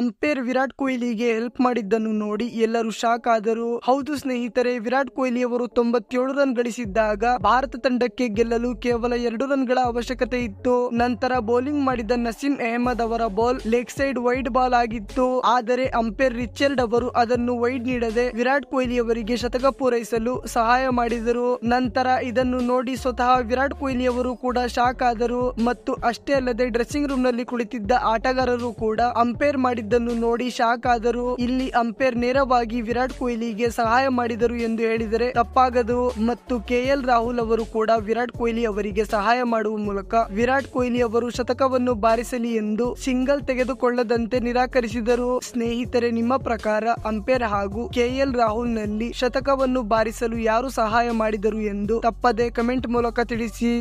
umpire Virat ಕೊಹ್ಲಿಗೆ help ಮಾಡಿದ್ದನ್ನು ನೋಡಿ ಎಲ್ಲರೂ ಶಾಕ್ ಆದರು ಹೌದು ಸ್ನೇಹಿತರೆ ವಿರಾಟ್ ಕೊಹ್ಲಿ ಅವರು ತೊಂಬತ್ತೇಳು ರನ್ ಗಳಿಸಿದ್ದಾಗ ಭಾರತ ತಂಡಕ್ಕೆ ಗೆಲ್ಲಲು ಕೇವಲ ಎರಡು ರನ್ ಗಳ ಅವಶ್ಯಕತೆ ಇತ್ತು ನಂತರ ಬೌಲಿಂಗ್ ಮಾಡಿದ ನಸೀಂ ಅಹಮದ್ ಅವರ ball leg side wide ball ಆಗಿತ್ತು ಆದರೆ ಅಂಪೇರ್ ರಿಚರ್ಡ್ ಅವರು ಅದನ್ನು ವೈಡ್ ನೀಡದೆ ವಿರಾಟ್ ಕೊಹ್ಲಿ ಅವರಿಗೆ ಶತಕ ಪೂರೈಸಲು ಸಹಾಯ ಮಾಡಿದರು ನಂತರ ಇದನ್ನು ನೋಡಿ ಸ್ವತಃ ವಿರಾಟ್ ಕೊಹ್ಲಿ ಅವರು ಕೂಡ ಶಾಕ್ ಆದರು ಮತ್ತು ಅಷ್ಟೇ ಅಲ್ಲದೆ ಡ್ರೆಸ್ಸಿಂಗ್ ರೂಮ್ ನಲ್ಲಿ ಕುಳಿತಿದ್ದ ಆಟಗಾರರು ಕೂಡ ಅಂಪೇರ್ ಮಾಡಿ ಮಾಡಿದ್ದನ್ನು ನೋಡಿ ಶಾಕ್ ಆದರು ಇಲ್ಲಿ ಅಂಪೇರ್ ನೇರವಾಗಿ ವಿರಾಟ್ ಕೊಹ್ಲಿಗೆ ಸಹಾಯ ಮಾಡಿದರು ಎಂದು ಹೇಳಿದರೆ ತಪ್ಪಾಗದು ಮತ್ತು ಕೆಎಲ್ ರಾಹುಲ್ ಅವರು ಕೂಡ ವಿರಾಟ್ ಕೊಹ್ಲಿ ಅವರಿಗೆ ಸಹಾಯ ಮಾಡುವ ಮೂಲಕ ವಿರಾಟ್ ಕೊಹ್ಲಿ ಅವರು ಶತಕವನ್ನು ಬಾರಿಸಲಿ ಎಂದು ಸಿಂಗಲ್ ತೆಗೆದುಕೊಳ್ಳದಂತೆ ನಿರಾಕರಿಸಿದರು ಸ್ನೇಹಿತರೆ ನಿಮ್ಮ ಪ್ರಕಾರ ಅಂಪೇರ್ ಹಾಗೂ ಕೆಎಲ್ ರಾಹುಲ್ ನಲ್ಲಿ ಶತಕವನ್ನು ಬಾರಿಸಲು ಯಾರು ಸಹಾಯ ಮಾಡಿದರು ಎಂದು ತಪ್ಪದೆ ಕಮೆಂಟ್ ಮೂಲಕ ತಿಳಿಸಿ